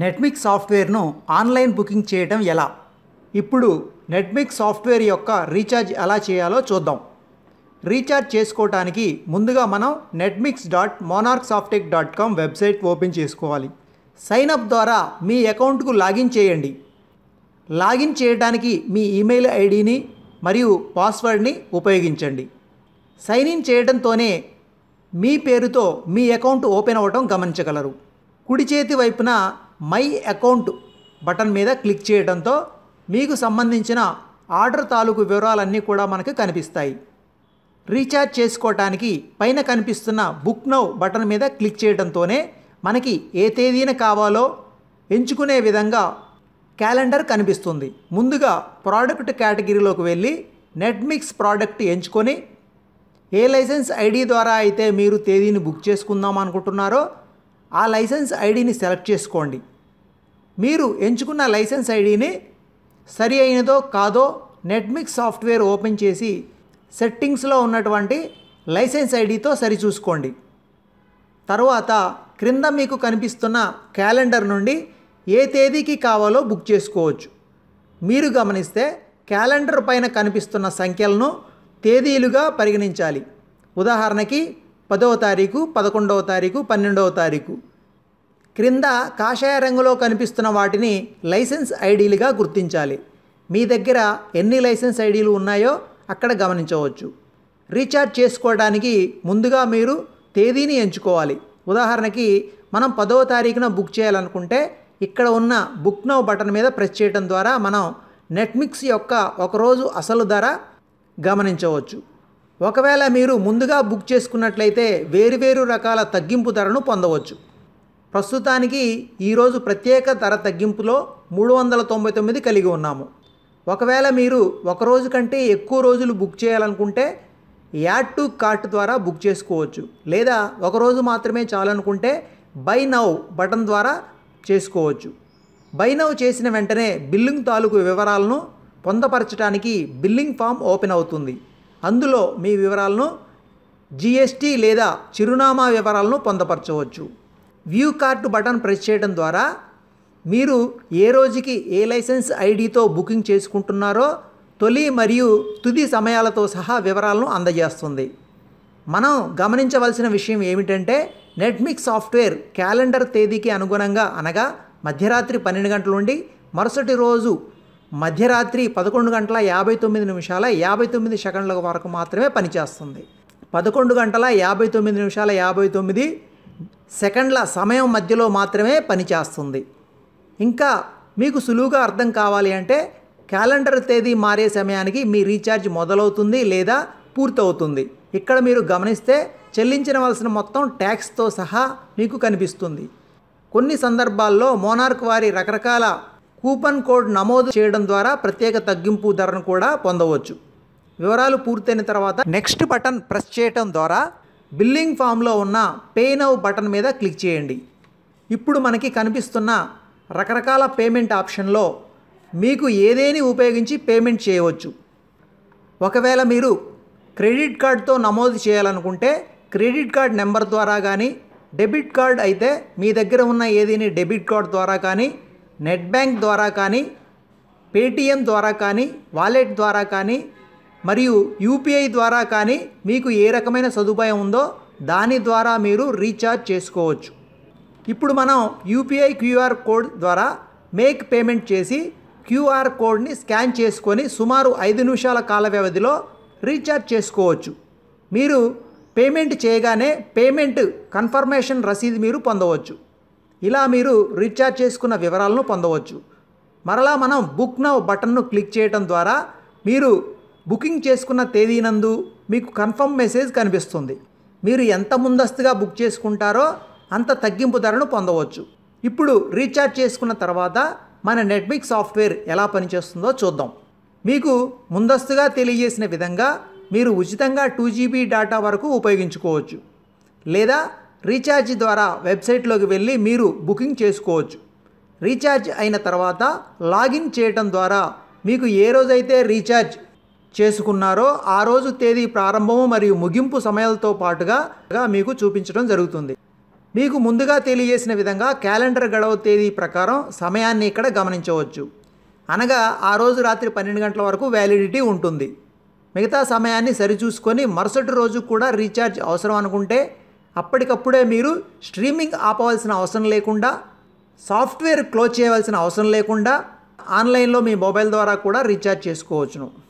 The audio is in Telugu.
నెట్మిక్ సాఫ్ట్వేర్ను ఆన్లైన్ బుకింగ్ చేయడం ఎలా ఇప్పుడు నెట్మిక్ సాఫ్ట్వేర్ యొక్క రీఛార్జ్ ఎలా చేయాలో చూద్దాం రీఛార్జ్ చేసుకోవటానికి ముందుగా మనం Netmix dot Monarch Softech dot com website open చేసుకోవాలి సైన్అప్ ద్వారా మీ అకౌంట్కు లాగిన్ చేయండి లాగిన్ చేయడానికి మీ ఈమెయిల్ ఐడిని మరియు పాస్వర్డ్ని ఉపయోగించండి సైన్ ఇన్ చేయడంతోనే మీ పేరుతో మీ అకౌంట్ ఓపెన్ అవ్వటం గమనించగలరు కుడి చేతి వైపున మై అకౌంట్ బటన్ మీద క్లిక్ చేయడంతో మీకు సంబంధించిన ఆర్డర్ తాలూకు వివరాలన్నీ కూడా మనకు కనిపిస్తాయి రీఛార్జ్ చేసుకోవటానికి పైన కనిపిస్తున్న బుక్ నౌ బటన్ మీద క్లిక్ చేయడంతోనే మనకి ఏ తేదీన కావాలో ఎంచుకునే విధంగా క్యాలెండర్ కనిపిస్తుంది ముందుగా ప్రోడక్ట్ కేటగిరీలోకి వెళ్ళి నెట్మిక్స్ ప్రోడక్ట్ ఎంచుకొని ఏ లైసెన్స్ ఐడి ద్వారా అయితే మీరు తేదీని బుక్ చేసుకుందాం అనుకుంటున్నారో ఆ లైసెన్స్ ఐడిని సెలెక్ట్ చేసుకోండి మీరు ఎంచుకున్న లైసెన్స్ ఐడిని సరి అయినదో కాదో నెట్మిక్స్ సాఫ్ట్వేర్ ఓపెన్ చేసి సెట్టింగ్స్లో ఉన్నటువంటి లైసెన్స్ ఐడితో సరిచూసుకోండి తర్వాత క్రింద మీకు కనిపిస్తున్న క్యాలెండర్ నుండి ఏ తేదీకి కావాలో బుక్ చేసుకోవచ్చు మీరు గమనిస్తే క్యాలెండర్ పైన కనిపిస్తున్న సంఖ్యలను తేదీలుగా పరిగణించాలి ఉదాహరణకి పదవ తారీఖు పదకొండవ తారీఖు పన్నెండవ తారీఖు క్రింద కాషాయ రంగులో కనిపిస్తున్న వాటిని లైసెన్స్ ఐడీలుగా గుర్తించాలి మీ దగ్గర ఎన్ని లైసెన్స్ ఐడీలు ఉన్నాయో అక్కడ గమనించవచ్చు రీఛార్జ్ చేసుకోవడానికి ముందుగా మీరు తేదీని ఎంచుకోవాలి ఉదాహరణకి మనం పదవ తారీఖున బుక్ చేయాలనుకుంటే ఇక్కడ ఉన్న బుక్ నౌ బటన్ మీద ప్రెస్ చేయడం ద్వారా మనం నెట్మిక్స్ యొక్క ఒకరోజు అసలు ధర గమనించవచ్చు ఒకవేళ మీరు ముందుగా బుక్ చేసుకున్నట్లయితే వేరువేరు రకాల తగ్గింపు ధరను పొందవచ్చు ప్రస్తుతానికి ఈరోజు ప్రత్యేక ధర తగ్గింపులో మూడు వందల తొంభై తొమ్మిది కలిగి ఉన్నాము ఒకవేళ మీరు ఒక రోజు కంటే ఎక్కువ రోజులు బుక్ చేయాలనుకుంటే యాడ్ టు కార్ట్ ద్వారా బుక్ చేసుకోవచ్చు లేదా ఒకరోజు మాత్రమే చాలనుకుంటే బై నౌ బటన్ ద్వారా చేసుకోవచ్చు బై నౌ చేసిన వెంటనే బిల్లింగ్ తాలూకు వివరాలను పొందపరచడానికి బిల్లింగ్ ఫామ్ ఓపెన్ అవుతుంది అందులో మీ వివరాలను జిఎస్టీ లేదా చిరునామా వివరాలను పొందపరచవచ్చు వ్యూ కార్డు బటన్ ప్రెస్ చేయడం ద్వారా మీరు ఏ రోజుకి ఏ లైసెన్స్ ఐడితో బుకింగ్ చేసుకుంటున్నారో తొలి మరియు తుది సమయాలతో సహా వివరాలను అందజేస్తుంది మనం గమనించవలసిన విషయం ఏమిటంటే నెట్మిక్ సాఫ్ట్వేర్ క్యాలెండర్ తేదీకి అనుగుణంగా అనగా మధ్యరాత్రి పన్నెండు గంటల నుండి మరుసటి రోజు మధ్యరాత్రి పదకొండు గంటల యాభై తొమ్మిది నిమిషాల యాభై తొమ్మిది సెకండ్ల వరకు మాత్రమే పనిచేస్తుంది పదకొండు గంటల యాభై తొమ్మిది నిమిషాల యాభై తొమ్మిది సెకండ్ల సమయం మధ్యలో మాత్రమే పనిచేస్తుంది ఇంకా మీకు సులువుగా అర్థం కావాలి అంటే క్యాలెండర్ తేదీ మారే సమయానికి మీ రీఛార్జ్ మొదలవుతుంది లేదా పూర్తవుతుంది ఇక్కడ మీరు గమనిస్తే చెల్లించవలసిన మొత్తం ట్యాక్స్తో సహా మీకు కనిపిస్తుంది కొన్ని సందర్భాల్లో మోనార్క్ వారి రకరకాల కూపన్ కోడ్ నమోదు చేయడం ద్వారా ప్రత్యేక తగ్గింపు ధరను కూడా పొందవచ్చు వివరాలు పూర్తయిన తర్వాత నెక్స్ట్ బటన్ ప్రెస్ చేయటం ద్వారా బిల్లింగ్ ఫామ్లో ఉన్న పే నౌ బటన్ మీద క్లిక్ చేయండి ఇప్పుడు మనకి కనిపిస్తున్న రకరకాల పేమెంట్ ఆప్షన్లో మీకు ఏదేని ఉపయోగించి పేమెంట్ చేయవచ్చు ఒకవేళ మీరు క్రెడిట్ కార్డ్తో నమోదు చేయాలనుకుంటే క్రెడిట్ కార్డ్ నెంబర్ ద్వారా కానీ డెబిట్ కార్డ్ అయితే మీ దగ్గర ఉన్న ఏదైనా డెబిట్ కార్డ్ ద్వారా కానీ నెట్ బ్యాంక్ ద్వారా కానీ పేటిఎం ద్వారా కానీ వాలెట్ ద్వారా కానీ మరియు యూపీఐ ద్వారా కానీ మీకు ఏ రకమైన సదుపాయం ఉందో దాని ద్వారా మీరు రీఛార్జ్ చేసుకోవచ్చు ఇప్పుడు మనం యూపీఐ క్యూఆర్ కోడ్ ద్వారా మేక్ పేమెంట్ చేసి క్యూఆర్ కోడ్ని స్కాన్ చేసుకొని సుమారు ఐదు నిమిషాల కాల వ్యవధిలో రీఛార్జ్ చేసుకోవచ్చు మీరు పేమెంట్ చేయగానే పేమెంట్ కన్ఫర్మేషన్ రసీదు మీరు పొందవచ్చు ఇలా మీరు రీఛార్జ్ చేసుకున్న వివరాలను పొందవచ్చు మరలా మనం బుక్ నవ్ బటన్ను క్లిక్ చేయడం ద్వారా మీరు బుకింగ్ చేసుకున్న తేదీనందు మీకు కన్ఫర్మ్ మెసేజ్ కనిపిస్తుంది మీరు ఎంత ముందస్తుగా బుక్ చేసుకుంటారో అంత తగ్గింపు ధరను పొందవచ్చు ఇప్పుడు రీఛార్జ్ చేసుకున్న తర్వాత మన నెట్మిక్ సాఫ్ట్వేర్ ఎలా పనిచేస్తుందో చూద్దాం మీకు ముందస్తుగా తెలియజేసిన విధంగా మీరు ఉచితంగా టూ జీబీ డేటా వరకు ఉపయోగించుకోవచ్చు లేదా రీఛార్జ్ ద్వారా వెబ్సైట్లోకి వెళ్ళి మీరు బుకింగ్ చేసుకోవచ్చు రీఛార్జ్ అయిన తర్వాత లాగిన్ చేయటం ద్వారా మీకు ఏ రోజైతే రీఛార్జ్ చేసుకున్నారో ఆ రోజు తేదీ ప్రారంభము మరియు ముగింపు సమయాలతో పాటుగా మీకు చూపించడం జరుగుతుంది మీకు ముందుగా తెలియజేసిన విధంగా క్యాలెండర్ గడవ తేదీ ప్రకారం సమయాన్ని ఇక్కడ గమనించవచ్చు అనగా ఆ రోజు రాత్రి పన్నెండు గంటల వరకు వ్యాలిడిటీ ఉంటుంది మిగతా సమయాన్ని సరిచూసుకొని మరుసటి రోజు కూడా రీఛార్జ్ అవసరం అనుకుంటే అప్పటికప్పుడే మీరు స్ట్రీమింగ్ ఆపవలసిన అవసరం లేకుండా సాఫ్ట్వేర్ క్లోజ్ చేయవలసిన అవసరం లేకుండా ఆన్లైన్లో మీ మొబైల్ ద్వారా కూడా రీఛార్జ్ చేసుకోవచ్చును